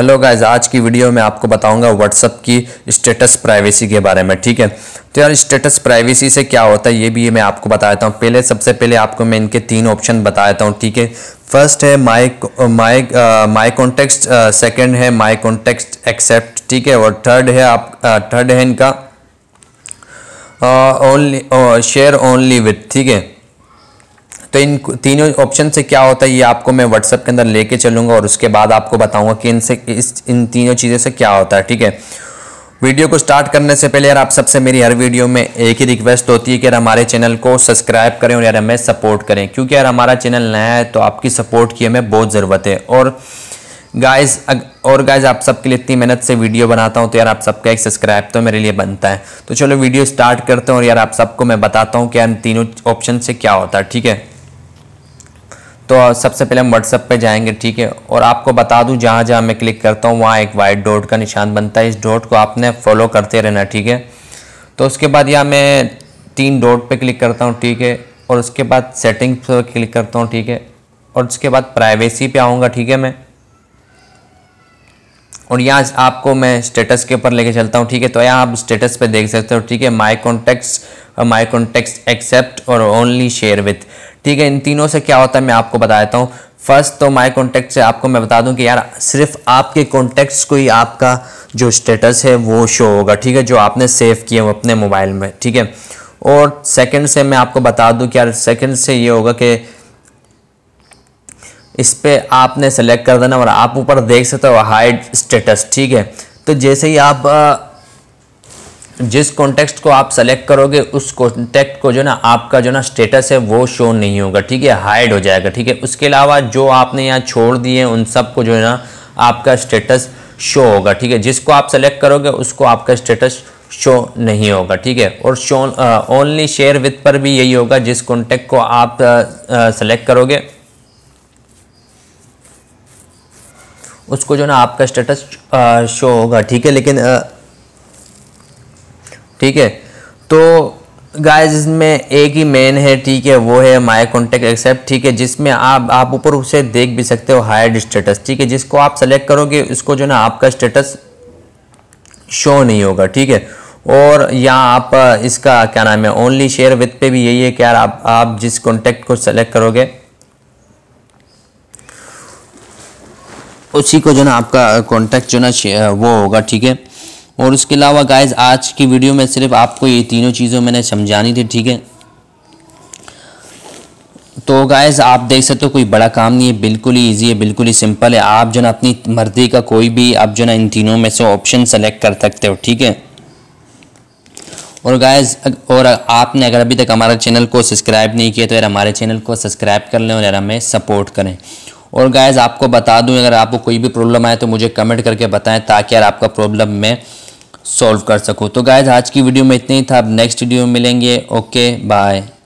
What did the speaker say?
hello guys आज की video में आपको बताऊंगा व्हाट्सअप की स्टेटस प्राइवेसी के बारे में ठीक है तो यार स्टेटस प्राइवेसी से क्या होता है ये भी मैं आपको बता देता हूँ पहले सबसे पहले आपको मैं इनके तीन ऑप्शन बता देता हूँ ठीक है फर्स्ट है माई माई माई कॉन्टेक्स्ट सेकेंड है माई कॉन्टेक्स्ट एक्सेप्ट ठीक है और थर्ड है आप थर्ड uh, है इनका ओनली शेयर ओनली विथ ठीक है तो इन तीनों ऑप्शन से क्या होता है ये आपको मैं व्हाट्सअप के अंदर लेके चलूंगा और उसके बाद आपको बताऊँगा कि इनसे इस इन तीनों चीज़ों से क्या होता है ठीक है वीडियो को स्टार्ट करने से पहले यार आप सबसे मेरी हर वीडियो में एक ही रिक्वेस्ट होती है कि यार हमारे चैनल को सब्सक्राइब करें और यार हमें सपोर्ट करें क्योंकि यार हमारा चैनल नया है तो आपकी सपोर्ट की हमें बहुत ज़रूरत है और गाइस और गाइस आप सबके लिए इतनी मेहनत से वीडियो बनाता हूँ तो यार आप सबका एक सब्सक्राइब तो मेरे लिए बनता है तो चलो वीडियो स्टार्ट करते हैं और यार आप सबको मैं बताता हूँ कि यार तीनों ऑप्शन से क्या होता है ठीक है तो सबसे पहले हम व्हाट्सअप पे जाएंगे ठीक है और आपको बता दूं जहाँ जहाँ मैं क्लिक करता हूँ वहाँ एक वाइट डॉट का निशान बनता है इस डॉट को आपने फॉलो करते रहना ठीक है तो उसके बाद यहाँ मैं तीन डॉट पे क्लिक करता हूँ ठीक है और उसके बाद सेटिंग्स पर क्लिक करता हूँ ठीक है और उसके बाद प्राइवेसी पर आऊँगा ठीक है मैं और यहाँ आपको मैं स्टेटस के ऊपर लेके चलता हूँ ठीक है तो यहाँ आप स्टेटस पे देख सकते हो ठीक है my contacts my contacts except और ओनली शेयर विथ ठीक है इन तीनों से क्या होता है मैं आपको बता देता हूँ फर्स्ट तो माय कॉन्टैक्ट से आपको मैं बता दूं कि यार सिर्फ आपके कॉन्टैक्ट्स को ही आपका जो स्टेटस है वो शो होगा ठीक है जो आपने सेव किए हुए अपने मोबाइल में ठीक है और सेकंड से मैं आपको बता दूं कि यार सेकंड से ये होगा कि इस पर आपने सेलेक्ट कर देना और आप ऊपर देख सकते हो हाइड स्टेटस ठीक है तो जैसे ही आप जिस कॉन्टेक्स्ट को आप सेलेक्ट करोगे उस कॉन्टेक्ट को जो ना आपका जो ना स्टेटस है वो शो नहीं होगा ठीक है हाइड हो जाएगा ठीक है उसके अलावा जो आपने यहाँ छोड़ दिए उन सब को जो है ना आपका स्टेटस शो होगा ठीक है जिसको आप सेलेक्ट करोगे उसको आपका स्टेटस शो नहीं होगा ठीक है और शो ओनली शेयर विथ पर भी यही होगा जिस कॉन्टेक्ट को आप सेलेक्ट करोगे उसको जो ना आपका स्टेटस शो होगा ठीक है लेकिन आ, ठीक है तो गाइस इसमें एक ही मेन है ठीक है वो है माय कॉन्टेक्ट एक्सेप्ट ठीक है जिसमें आप आप ऊपर उसे देख भी सकते हो हाइड स्टेटस ठीक है जिसको आप सेलेक्ट करोगे उसको जो ना आपका स्टेटस शो नहीं होगा ठीक है और यहाँ आप इसका क्या नाम है ओनली शेयर विथ पे भी यही है कि यार आप आप जिस कॉन्टेक्ट को सेलेक्ट करोगे उसी को जो ना आपका कॉन्टेक्ट जो ना वो होगा ठीक है और उसके अलावा गाइज आज की वीडियो में सिर्फ आपको ये तीनों चीज़ों मैंने समझानी थी ठीक है तो गाइज आप देख सकते हो कोई बड़ा काम नहीं है बिल्कुल ही ईजी है बिल्कुल ही सिंपल है आप जो ना अपनी मर्जी का कोई भी आप जो ना इन तीनों में से ऑप्शन सेलेक्ट कर सकते हो ठीक है और गाइज और आपने अगर अभी तक हमारे चैनल को सब्सक्राइब नहीं किया तो यार हमारे चैनल को सब्सक्राइब कर लें और यार हमें सपोर्ट करें और गाइज आपको बता दूँ अगर आपको कोई भी प्रॉब्लम आए तो मुझे कमेंट करके बताएँ ताकि यार आपका प्रॉब्लम मैं सॉल्व कर सको तो गायज आज की वीडियो में इतना ही था अब नेक्स्ट वीडियो में मिलेंगे ओके बाय